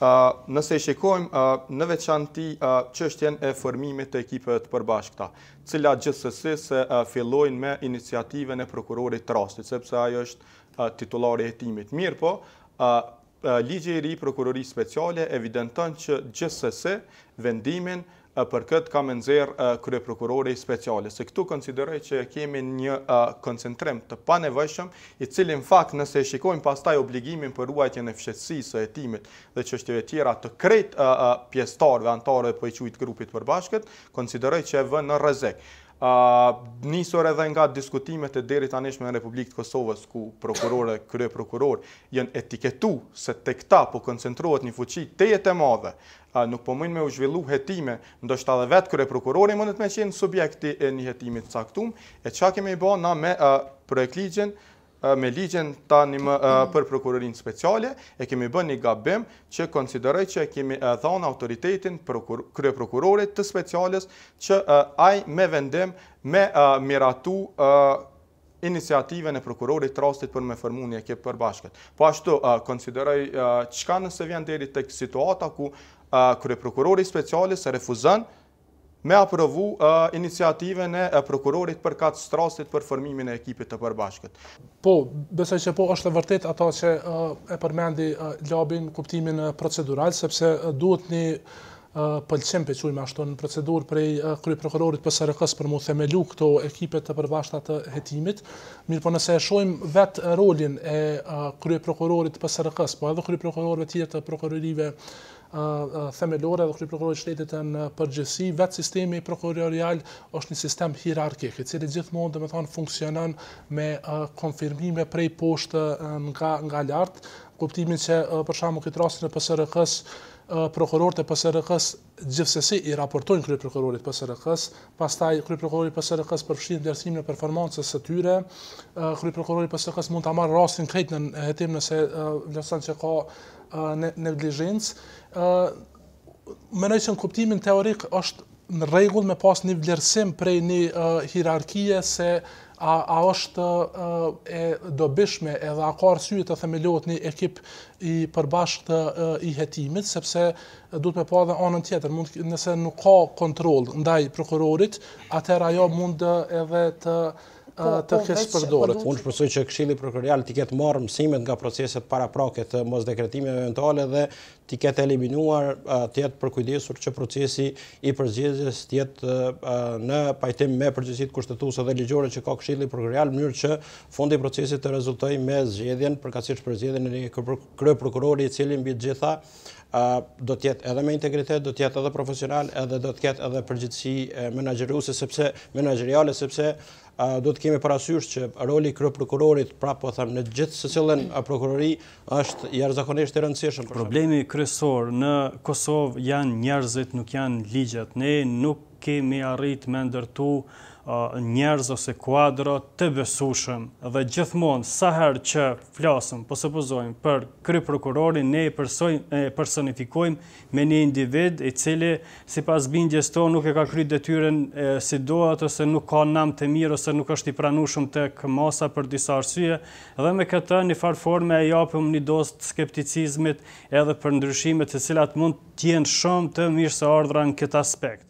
nëse i shikojmë në veçanti jenë e formimit të ekipët përbashkëta, cila gjithësësi se fillojnë me iniciativën e prokurorit të rastit, sepse ajo është titulari e timit. Mirë po, ligje i ri prokurorit speciale evidentën që gjithësësi vendimin për këtë kam nëzirë kërë prokurori speciale. Se këtu konsideroj që kemi një koncentrim të panevëshëm, i cilin fakt nëse shikojmë pastaj obligimin për uajtje në fshetsisë e timit dhe qështjeve tjera të kretë pjestarve, antarëve për po i quitë grupit përbashkët, konsideroj që e vë në rëzekë. Nisor edhe nga diskutimet e deri të në Republikët Kosovës, ku prokurore, krye prokuror, jenë etiketu se të këta po koncentruat një fuqi të jetë e madhe, nuk po mëjnë me u zhvillu hetime, ndoshta dhe vetë krye prokurori mundet me qenë subjekti e një jetimit saktum e qa kemi i bo na me projekt ligjen, Eh, me ligjen tani më eh, mm. për prokurorin speciale e kemi bënë një gabim që konsideroj që e kemi eh, dhënë autoritetin krye prokurorit të speciales që ai me vendim me miratu iniciativën e prokurorit të rastit për me formu një ekip përbashkët. Po ashtu, konsideroj ka nëse vjen deri të situata ku krye prokurori specialis refuzan me aprovu iniciativen e prokurorit për katë strastit për formimin e ekipit të përbashkët. Po, besaj që po është e vërtet ata që e përmendi labin kuptimin procedural, sepse duhet një pëlqim për qujme ashtu në procedur prej kry prokurorit për sërëkës për mu themelu këto ekipit të përbashkët të hetimit, mirë po nëse e shojmë vetë rolin e kry prokurorit për sërëkës, po edhe kry prokurorve tjetë prokurorive përbashkët, themelore dhe kryet prokurorëve të shtetit në përgjithësi, vetë sistemi prokurorial është një sistem hierarkik, i cili gjithmonë domethënë funksionon me konfirmime prej poshtë nga nga lart, kuptimin se për këtë rastin e PSRK-s prokuror të PSRK-s gjithsesi i raportojnë kryet prokurorit të PSRK-s, pastaj kryet prokurori i PSRK-s përfshin vlerësimin e performancës së tyre, kryet prokurori i PSRK-s mund ta marrë rastin këtë në hetim nëse vlerëson se ka negligence. Me në kuptimin teorik është në rregull me pas një vlerësim prej një hierarkie se a a është e dobishme edhe a ka arsye të themelohet një ekip i përbashkët i hetimit sepse duhet të pa edhe anën tjetër mund nëse nuk ka kontroll ndaj prokurorit atëherë ajo mund edhe të Po, të po, kështë përdoret. Unë shpërsoj që këshili prokurial t'i ketë marë mësimet nga proceset para prake të mos dekretime eventuale dhe t'i ketë eliminuar t'i ketë përkujdisur që procesi i përgjizjes t'i jetë në pajtim me përgjizit kushtetusë dhe ligjore që ka këshili prokurial mënyrë që fundi procesit të rezultoj me zgjedhjen përka si shpër në një kërë prokurori i cilin bitë gjitha do tjetë edhe me integritet, do tjetë edhe profesional, edhe do tjetë edhe përgjithsi menageriale, sepse do të kemi parasysh që roli kërë prokurorit pra po thamë në gjithë së cilën a prokurori është jarëzakonisht e rëndësishëm. Problemi kërësor në Kosovë janë njerëzit, nuk janë ligjat. Ne nuk kemi arrit me ndërtu uh, njerëz ose kuadro të besushëm dhe gjithmonë sa herë që flasëm po supozojmë për kry prokurorin ne e përsojmë e personifikojmë me një individ i cili sipas bindjes tonë nuk e ka kryer detyrën si duhet ose nuk ka namë të mirë ose nuk është i pranueshëm tek masa për disa arsye dhe me këtë në far formë e japëm një dozë skepticizmit edhe për ndryshimet, të cilat mund të jenë shumë të mirë se në këtë aspekt